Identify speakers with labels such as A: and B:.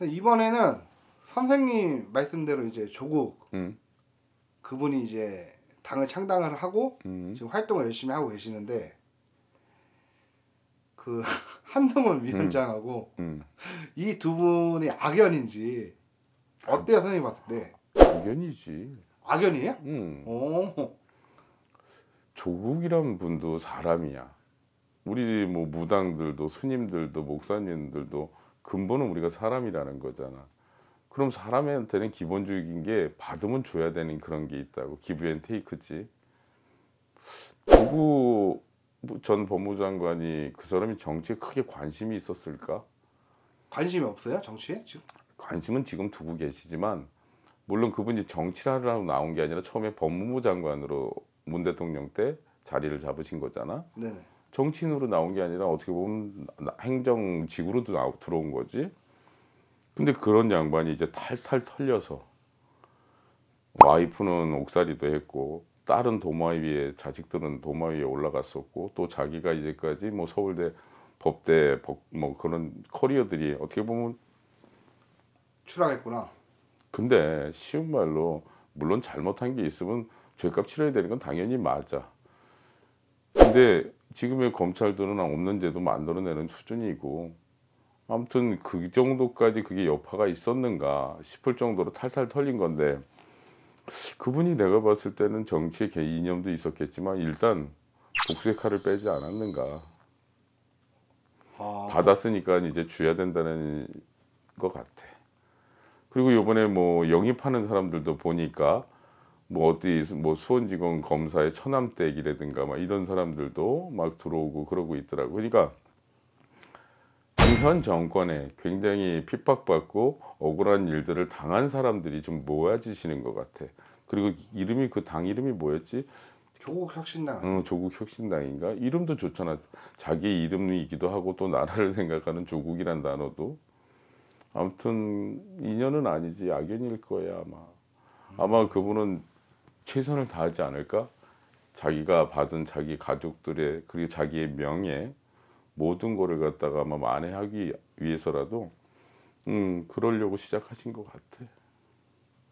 A: 이번에는 선생님 말씀대로 이제 조국 음. 그분이 이제 당을 창당을 하고 음. 지금 활동을 열심히 하고 계시는데 그 한동훈 위원장하고 음. 음. 이두 분이 악연인지 어때요 선생님 봤을 때?
B: 악연이지.
A: 악연이에요? 음.
B: 조국이란 분도 사람이야. 우리 뭐 무당들도 스님들도 목사님들도 근본은 우리가 사람이라는 거잖아. 그럼 사람한테는 기본적인 게 받으면 줘야 되는 그런 게 있다고. 기부엔 테이크지. 누구 뭐 전 법무장관이 그 사람이 정치에 크게 관심이 있었을까?
A: 관심이 없어요
B: 정치에 지금? 관심은 지금 두고 계시지만 물론 그분이 정치를 하려고 나온 게 아니라 처음에 법무부 장관으로 문 대통령 때 자리를 잡으신 거잖아. 네네. 정치인으로 나온 게 아니라 어떻게 보면 행정직으로도 나, 들어온 거지. 근데 그런 양반이 이제 탈탈 털려서 와이프는 옥살이도 했고 딸은 도마 위에 자식들은 도마 위에 올라갔었고 또 자기가 이제까지 뭐 서울대 법대 뭐 그런 커리어들이 어떻게 보면
A: 출락했구나
B: 근데 쉬운 말로 물론 잘못한 게 있으면 죄값 치러야 되는 건 당연히 맞아. 근데 지금의 검찰들은 아, 없는 제도 만들어내는 수준이고 아무튼 그 정도까지 그게 여파가 있었는가 싶을 정도로 탈탈 털린 건데 그분이 내가 봤을 때는 정치의 개이념도 있었겠지만 일단 복수의 칼을 빼지 않았는가 아, 받았으니까 이제 줘야 된다는 것 같아 그리고 요번에 뭐 영입하는 사람들도 보니까 뭐 어디 뭐 수원지검 검사의 처남댁이라든가 막 이런 사람들도 막 들어오고 그러고 있더라고. 그러니까 현 정권에 굉장히 핍박받고 억울한 일들을 당한 사람들이 좀 모아지시는 것 같아. 그리고 이름이 그 당 이름이 뭐였지? 조국 혁신당. 응, 조국 혁신당인가? 이름도 좋잖아. 자기 이름이기도 하고 또 나라를 생각하는 조국이란 단어도. 아무튼 인연은 아니지 악연일 거야 아마. 아마 그분은 최선을 다하지 않을까? 자기가 받은 자기 가족들의 그리고 자기의 명예 모든 거를 갖다가 아마 뭐 만회하기 위해서라도 음 그러려고 시작하신 것 같아.